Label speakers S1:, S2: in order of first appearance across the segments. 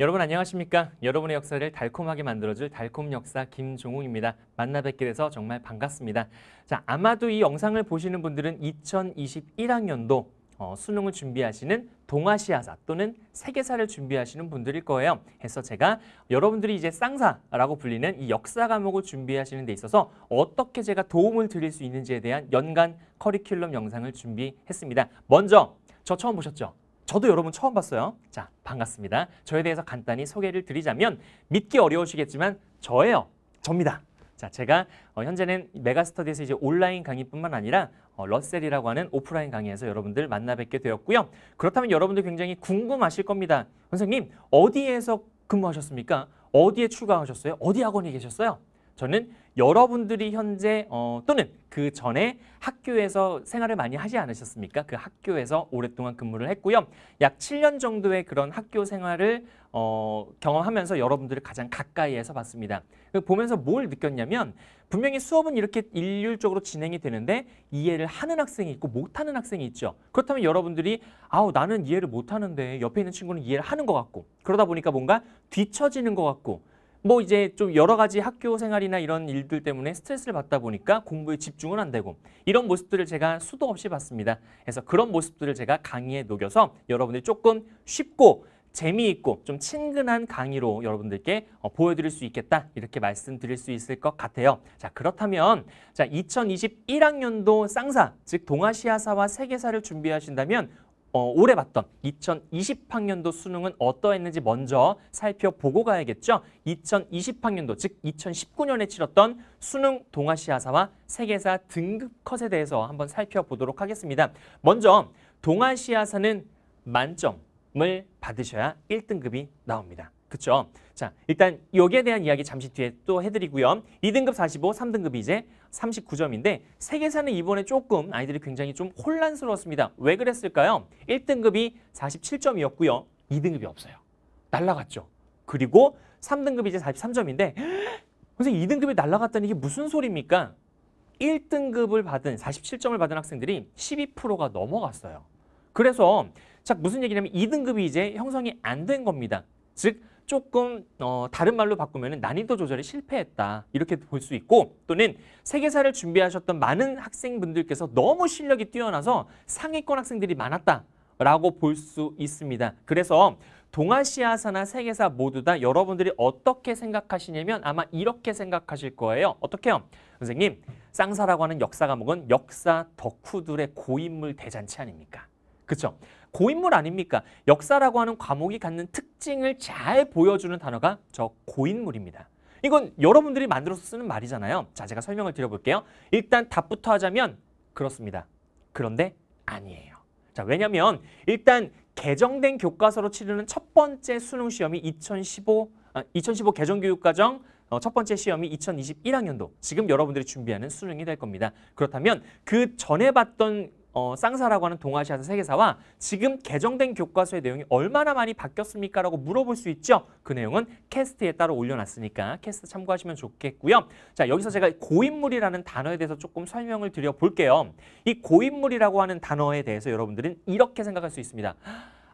S1: 여러분 안녕하십니까? 여러분의 역사를 달콤하게 만들어줄 달콤 역사 김종욱입니다. 만나 뵙게 돼서 정말 반갑습니다. 자, 아마도 이 영상을 보시는 분들은 2021학년도 어, 수능을 준비하시는 동아시아사 또는 세계사를 준비하시는 분들일 거예요. 해서 제가 여러분들이 이제 쌍사라고 불리는 이 역사 과목을 준비하시는 데 있어서 어떻게 제가 도움을 드릴 수 있는지에 대한 연간 커리큘럼 영상을 준비했습니다. 먼저 저 처음 보셨죠? 저도 여러분 처음 봤어요. 자, 반갑습니다. 저에 대해서 간단히 소개를 드리자면 믿기 어려우시겠지만 저예요. 접니다. 자, 제가 어, 현재는 메가스터디에서 이제 온라인 강의뿐만 아니라 어, 러셀이라고 하는 오프라인 강의에서 여러분들 만나 뵙게 되었고요. 그렇다면 여러분들 굉장히 궁금하실 겁니다. 선생님, 어디에서 근무하셨습니까? 어디에 출강하셨어요? 어디 학원에 계셨어요? 저는 여러분들이 현재 어, 또는 그 전에 학교에서 생활을 많이 하지 않으셨습니까? 그 학교에서 오랫동안 근무를 했고요. 약 7년 정도의 그런 학교 생활을 어, 경험하면서 여러분들을 가장 가까이에서 봤습니다. 그 보면서 뭘 느꼈냐면 분명히 수업은 이렇게 일률적으로 진행이 되는데 이해를 하는 학생이 있고 못하는 학생이 있죠. 그렇다면 여러분들이 아우 나는 이해를 못하는데 옆에 있는 친구는 이해를 하는 것 같고 그러다 보니까 뭔가 뒤처지는 것 같고 뭐 이제 좀 여러 가지 학교 생활이나 이런 일들 때문에 스트레스를 받다 보니까 공부에 집중은 안 되고 이런 모습들을 제가 수도 없이 봤습니다. 그래서 그런 모습들을 제가 강의에 녹여서 여러분들이 조금 쉽고 재미있고 좀 친근한 강의로 여러분들께 어, 보여드릴 수 있겠다 이렇게 말씀드릴 수 있을 것 같아요. 자 그렇다면 자 2021학년도 쌍사 즉 동아시아사와 세계사를 준비하신다면 어, 올해 봤던 2020학년도 수능은 어떠했는지 먼저 살펴보고 가야겠죠. 2020학년도 즉 2019년에 치렀던 수능 동아시아사와 세계사 등급 컷에 대해서 한번 살펴보도록 하겠습니다. 먼저 동아시아사는 만점을 받으셔야 1등급이 나옵니다. 그쵸? 자, 일단 여기에 대한 이야기 잠시 뒤에 또 해드리고요. 2등급 45, 3등급 이제 39점인데 세계사는 이번에 조금 아이들이 굉장히 좀 혼란스러웠습니다. 왜 그랬을까요? 1등급이 47점이었고요. 2등급이 없어요. 날라갔죠. 그리고 3등급이 이제 43점인데 선생님 2등급이 날라갔다는 이게 무슨 소리입니까? 1등급을 받은 47점을 받은 학생들이 12%가 넘어갔어요. 그래서 자 무슨 얘기냐면 2등급이 이제 형성이 안 된 겁니다. 즉 조금 어, 다른 말로 바꾸면 난이도 조절에 실패했다 이렇게 볼 수 있고 또는 세계사를 준비하셨던 많은 학생분들께서 너무 실력이 뛰어나서 상위권 학생들이 많았다 라고 볼 수 있습니다. 그래서 동아시아사나 세계사 모두 다 여러분들이 어떻게 생각하시냐면 아마 이렇게 생각하실 거예요. 어떻게요? 선생님, 쌍사라고 하는 역사 과목은 역사 덕후들의 고인물 대잔치 아닙니까? 그렇죠? 고인물 아닙니까? 역사라고 하는 과목이 갖는 특징을 잘 보여주는 단어가 저 고인물입니다. 이건 여러분들이 만들어서 쓰는 말이잖아요. 자, 제가 설명을 드려볼게요. 일단 답부터 하자면 그렇습니다. 그런데 아니에요. 자, 왜냐면 일단 개정된 교과서로 치르는 첫 번째 수능 시험이 2015, 아, 2015 개정교육과정 어, 첫 번째 시험이 2021학년도 지금 여러분들이 준비하는 수능이 될 겁니다. 그렇다면 그 전에 봤던 어, 쌍사라고 하는 동아시아사 세계사와 지금 개정된 교과서의 내용이 얼마나 많이 바뀌었습니까? 라고 물어볼 수 있죠. 그 내용은 캐스트에 따로 올려놨으니까 캐스트 참고하시면 좋겠고요. 자 여기서 제가 고인물이라는 단어에 대해서 조금 설명을 드려볼게요. 이 고인물이라고 하는 단어에 대해서 여러분들은 이렇게 생각할 수 있습니다.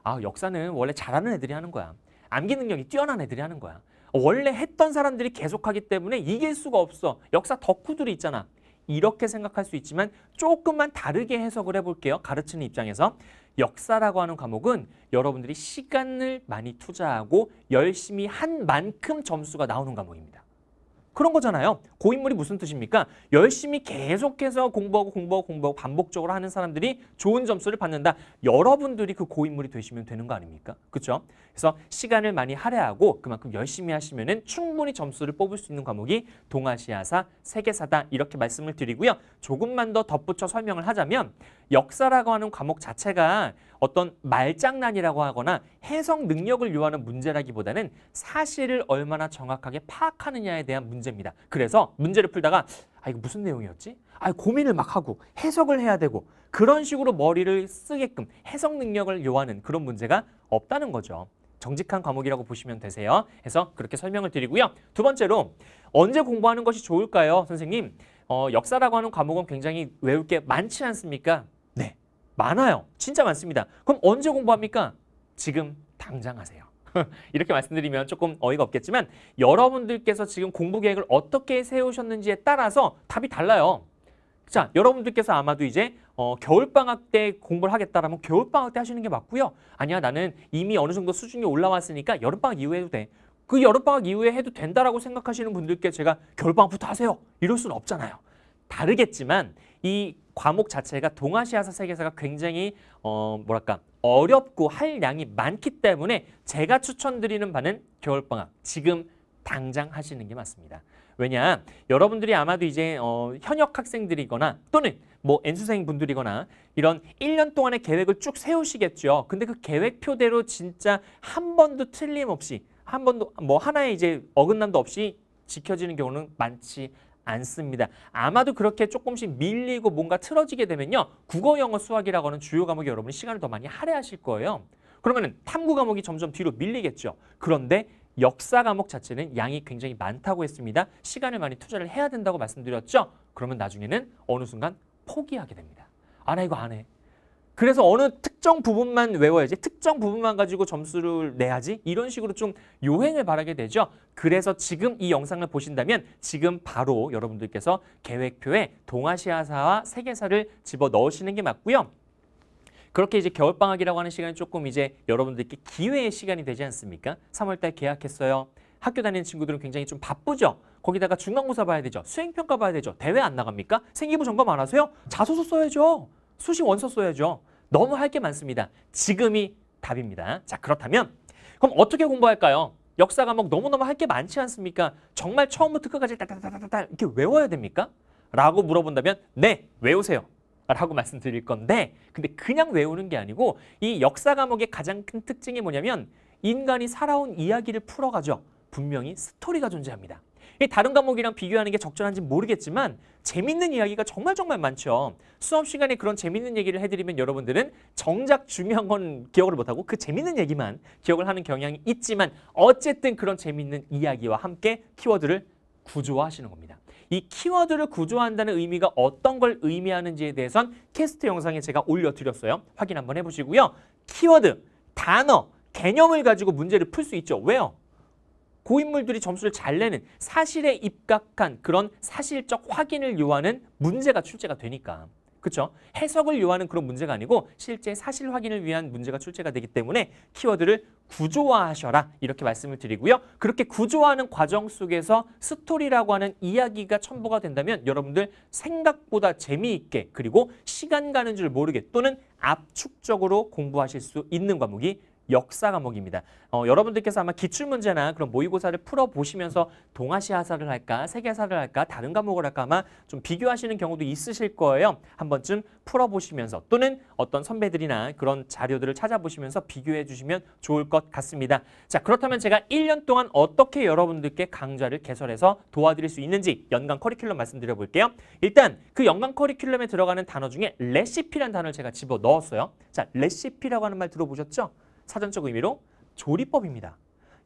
S1: 아 역사는 원래 잘하는 애들이 하는 거야. 암기 능력이 뛰어난 애들이 하는 거야. 원래 했던 사람들이 계속하기 때문에 이길 수가 없어. 역사 덕후들이 있잖아. 이렇게 생각할 수 있지만 조금만 다르게 해석을 해볼게요. 가르치는 입장에서. 역사라고 하는 과목은 여러분들이 시간을 많이 투자하고 열심히 한 만큼 점수가 나오는 과목입니다. 그런 거잖아요. 고인물이 무슨 뜻입니까? 열심히 계속해서 공부하고 공부하고 공부하고 반복적으로 하는 사람들이 좋은 점수를 받는다. 여러분들이 그 고인물이 되시면 되는 거 아닙니까? 그렇죠? 그래서 시간을 많이 할애하고 그만큼 열심히 하시면 은 충분히 점수를 뽑을 수 있는 과목이 동아시아사, 세계사다 이렇게 말씀을 드리고요. 조금만 더 덧붙여 설명을 하자면 역사라고 하는 과목 자체가 어떤 말장난이라고 하거나 해석 능력을 요하는 문제라기보다는 사실을 얼마나 정확하게 파악하느냐에 대한 문제입니다. 그래서 문제를 풀다가 아 이거 무슨 내용이었지? 아 고민을 막 하고 해석을 해야 되고 그런 식으로 머리를 쓰게끔 해석 능력을 요하는 그런 문제가 없다는 거죠. 정직한 과목이라고 보시면 되세요. 해서 그렇게 설명을 드리고요. 두 번째로 언제 공부하는 것이 좋을까요? 선생님, 어, 역사라고 하는 과목은 굉장히 외울 게 많지 않습니까? 많아요. 진짜 많습니다. 그럼 언제 공부합니까? 지금 당장 하세요. 이렇게 말씀드리면 조금 어이가 없겠지만 여러분들께서 지금 공부 계획을 어떻게 세우셨는지에 따라서 답이 달라요. 자, 여러분들께서 아마도 이제 어, 겨울방학 때 공부를 하겠다라면 겨울방학 때 하시는 게 맞고요. 아니야, 나는 이미 어느 정도 수준이 올라왔으니까 여름방학 이후에 해도 돼. 그 여름방학 이후에 해도 된다라고 생각하시는 분들께 제가 겨울방학부터 하세요. 이럴 수는 없잖아요. 다르겠지만 이 과목 자체가 동아시아사 세계사가 굉장히 어 뭐랄까 어렵고 할 양이 많기 때문에 제가 추천드리는 바는 겨울방학 지금 당장 하시는 게 맞습니다. 왜냐 여러분들이 아마도 이제 어, 현역 학생들이거나 또는 뭐 N수생 분들이거나 이런 1년 동안의 계획을 쭉 세우시겠죠. 근데 그 계획표대로 진짜 한 번도 틀림없이 한 번도 뭐 하나의 이제 어긋남도 없이 지켜지는 경우는 많지 않습니다. 아마도 그렇게 조금씩 밀리고 뭔가 틀어지게 되면요. 국어, 영어, 수학이라고 하는 주요 과목이 여러분이 시간을 더 많이 할애하실 거예요. 그러면 탐구 과목이 점점 뒤로 밀리겠죠. 그런데 역사 과목 자체는 양이 굉장히 많다고 했습니다. 시간을 많이 투자를 해야 된다고 말씀드렸죠. 그러면 나중에는 어느 순간 포기하게 됩니다. 아, 나 이거 안 해. 그래서 어느 특정 부분만 외워야지 특정 부분만 가지고 점수를 내야지 이런 식으로 좀 요행을 바라게 되죠. 그래서 지금 이 영상을 보신다면 지금 바로 여러분들께서 계획표에 동아시아사와 세계사를 집어 넣으시는 게 맞고요. 그렇게 이제 겨울방학이라고 하는 시간이 조금 이제 여러분들께 기회의 시간이 되지 않습니까? 3월달 계약했어요. 학교 다니는 친구들은 굉장히 좀 바쁘죠. 거기다가 중간고사 봐야 되죠. 수행평가 봐야 되죠. 대회 안 나갑니까? 생기부 점검 안 하세요? 자소서 써야죠. 수시 원서 써야죠. 너무 할 게 많습니다. 지금이 답입니다. 자 그렇다면 그럼 어떻게 공부할까요? 역사 과목 너무너무 할 게 많지 않습니까? 정말 처음부터 끝까지 따다다다다 이렇게 외워야 됩니까? 라고 물어본다면 네 외우세요. 라고 말씀드릴 건데 근데 그냥 외우는 게 아니고 이 역사 과목의 가장 큰 특징이 뭐냐면 인간이 살아온 이야기를 풀어가죠. 분명히 스토리가 존재합니다. 이 다른 과목이랑 비교하는 게 적절한지 모르겠지만 재밌는 이야기가 정말 정말 많죠. 수업 시간에 그런 재밌는 얘기를 해드리면 여러분들은 정작 중요한 건 기억을 못하고 그 재밌는 얘기만 기억을 하는 경향이 있지만 어쨌든 그런 재밌는 이야기와 함께 키워드를 구조화하시는 겁니다. 이 키워드를 구조한다는 의미가 어떤 걸 의미하는지에 대해선 캐스트 영상에 제가 올려드렸어요. 확인 한번 해보시고요. 키워드, 단어, 개념을 가지고 문제를 풀 수 있죠. 왜요? 고인물들이 점수를 잘 내는 사실에 입각한 그런 사실적 확인을 요하는 문제가 출제가 되니까 그렇죠? 해석을 요하는 그런 문제가 아니고 실제 사실 확인을 위한 문제가 출제가 되기 때문에 키워드를 구조화하셔라 이렇게 말씀을 드리고요. 그렇게 구조화하는 과정 속에서 스토리라고 하는 이야기가 첨부가 된다면 여러분들 생각보다 재미있게 그리고 시간 가는 줄 모르게 또는 압축적으로 공부하실 수 있는 과목이 역사 과목입니다. 어, 여러분들께서 아마 기출문제나 그런 모의고사를 풀어보시면서 동아시아사를 할까, 세계사를 할까, 다른 과목을 할까 아마 좀 비교하시는 경우도 있으실 거예요. 한 번쯤 풀어보시면서 또는 어떤 선배들이나 그런 자료들을 찾아보시면서 비교해 주시면 좋을 것 같습니다. 자 그렇다면 제가 1년 동안 어떻게 여러분들께 강좌를 개설해서 도와드릴 수 있는지 연간 커리큘럼 말씀드려 볼게요. 일단 그 연간 커리큘럼에 들어가는 단어 중에 레시피란 단어를 제가 집어 넣었어요. 자 레시피라고 하는 말 들어보셨죠? 사전적 의미로 조리법입니다.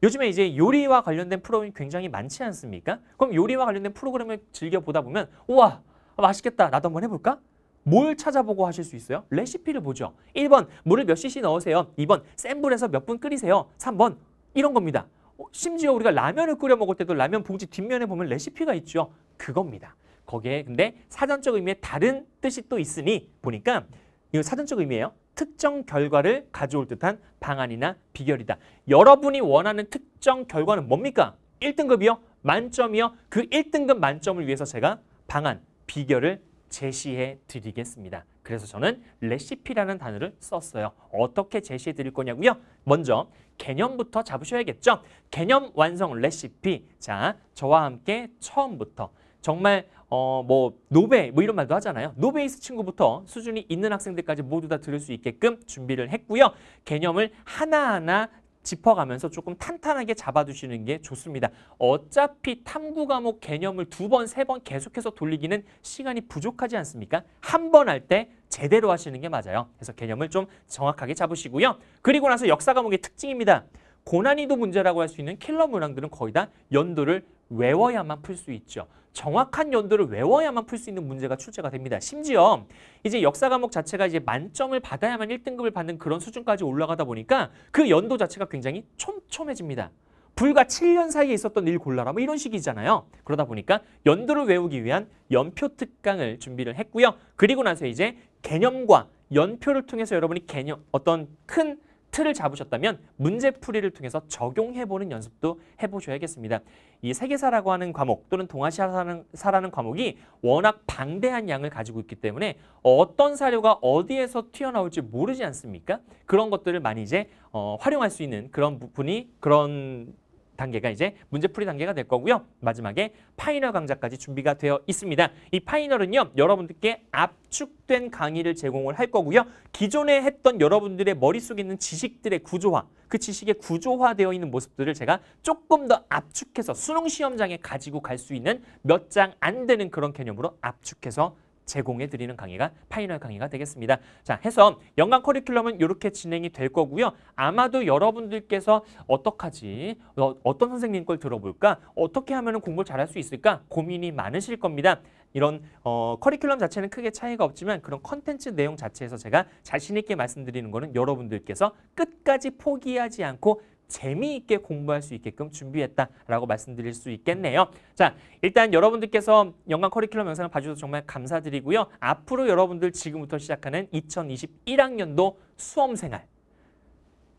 S1: 요즘에 이제 요리와 관련된 프로그램이 굉장히 많지 않습니까? 그럼 요리와 관련된 프로그램을 즐겨보다 보면 우와 맛있겠다 나도 한번 해볼까? 뭘 찾아보고 하실 수 있어요? 레시피를 보죠. 1번 물을 몇 cc 넣으세요. 2번 센 불에서 몇 분 끓이세요. 3번 이런 겁니다. 어, 심지어 우리가 라면을 끓여 먹을 때도 라면 봉지 뒷면에 보면 레시피가 있죠. 그겁니다. 거기에 근데 사전적 의미의 다른 뜻이 또 있으니 보니까 이거 사전적 의미예요. 특정 결과를 가져올 듯한 방안이나 비결이다. 여러분이 원하는 특정 결과는 뭡니까? 1등급이요? 만점이요? 그 1등급 만점을 위해서 제가 방안, 비결을 제시해 드리겠습니다. 그래서 저는 레시피라는 단어를 썼어요. 어떻게 제시해 드릴 거냐고요? 먼저 개념부터 잡으셔야겠죠? 개념 완성 레시피. 자, 저와 함께 처음부터 정말 어, 뭐 노베 뭐 이런 말도 하잖아요. 노베이스 친구부터 수준이 있는 학생들까지 모두 다 들을 수 있게끔 준비를 했고요. 개념을 하나하나 짚어가면서 조금 탄탄하게 잡아두시는 게 좋습니다. 어차피 탐구 과목 개념을 두 번, 세 번 계속해서 돌리기는 시간이 부족하지 않습니까? 한 번 할 때 제대로 하시는 게 맞아요. 그래서 개념을 좀 정확하게 잡으시고요. 그리고 나서 역사 과목의 특징입니다. 고난이도 문제라고 할 수 있는 킬러 문항들은 거의 다 연도를 외워야만 풀 수 있죠. 정확한 연도를 외워야만 풀 수 있는 문제가 출제가 됩니다. 심지어 이제 역사 과목 자체가 이제 만점을 받아야만 1등급을 받는 그런 수준까지 올라가다 보니까 그 연도 자체가 굉장히 촘촘해집니다. 불과 7년 사이에 있었던 일 골라라 뭐 이런 식이잖아요. 그러다 보니까 연도를 외우기 위한 연표 특강을 준비를 했고요. 그리고 나서 이제 개념과 연표를 통해서 여러분이 개념 어떤 큰 틀을 잡으셨다면 문제풀이를 통해서 적용해보는 연습도 해보셔야겠습니다. 이 세계사라고 하는 과목 또는 동아시아사라는 과목이 워낙 방대한 양을 가지고 있기 때문에 어떤 사료가 어디에서 튀어나올지 모르지 않습니까? 그런 것들을 많이 이제 어, 활용할 수 있는 그런 부분이 그런 단계가 이제 문제풀이 단계가 될 거고요. 마지막에 파이널 강좌까지 준비가 되어 있습니다. 이 파이널은요. 여러분들께 압축된 강의를 제공을 할 거고요. 기존에 했던 여러분들의 머릿속에 있는 지식들의 구조화, 그 지식의 구조화되어 있는 모습들을 제가 조금 더 압축해서 수능 시험장에 가지고 갈 수 있는 몇 장 안 되는 그런 개념으로 압축해서 제공해드리는 강의가 파이널 강의가 되겠습니다. 자, 해서 연간 커리큘럼은 이렇게 진행이 될 거고요. 아마도 여러분들께서 어떡하지? 어, 떤 선생님 걸 들어볼까? 어떻게 하면 공부를 잘할 수 있을까? 고민이 많으실 겁니다. 이런 어, 커리큘럼 자체는 크게 차이가 없지만 그런 컨텐츠 내용 자체에서 제가 자신 있게 말씀드리는 거는 여러분들께서 끝까지 포기하지 않고 재미있게 공부할 수 있게끔 준비했다라고 말씀드릴 수 있겠네요. 자, 일단 여러분들께서 연간 커리큘럼 영상을 봐주셔서 정말 감사드리고요. 앞으로 여러분들 지금부터 시작하는 2021학년도 수험생활.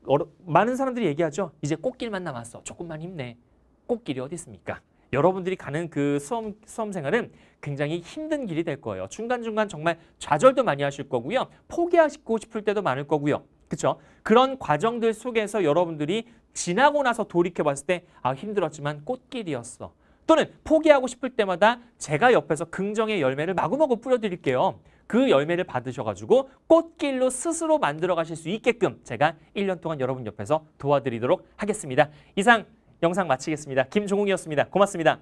S1: 어려, 많은 사람들이 얘기하죠. 이제 꽃길만 남았어. 조금만 힘내. 꽃길이 어디 있습니까? 여러분들이 가는 그 수험, 수험 생활은 굉장히 힘든 길이 될 거예요. 중간중간 정말 좌절도 많이 하실 거고요. 포기하고 시 싶을 때도 많을 거고요. 그렇죠? 그런 과정들 속에서 여러분들이 지나고 나서 돌이켜 봤을 때 아 힘들었지만 꽃길이었어. 또는 포기하고 싶을 때마다 제가 옆에서 긍정의 열매를 마구마구 뿌려드릴게요. 그 열매를 받으셔가지고 꽃길로 스스로 만들어 가실 수 있게끔 제가 1년 동안 여러분 옆에서 도와드리도록 하겠습니다. 이상 영상 마치겠습니다. 김종욱이었습니다. 고맙습니다.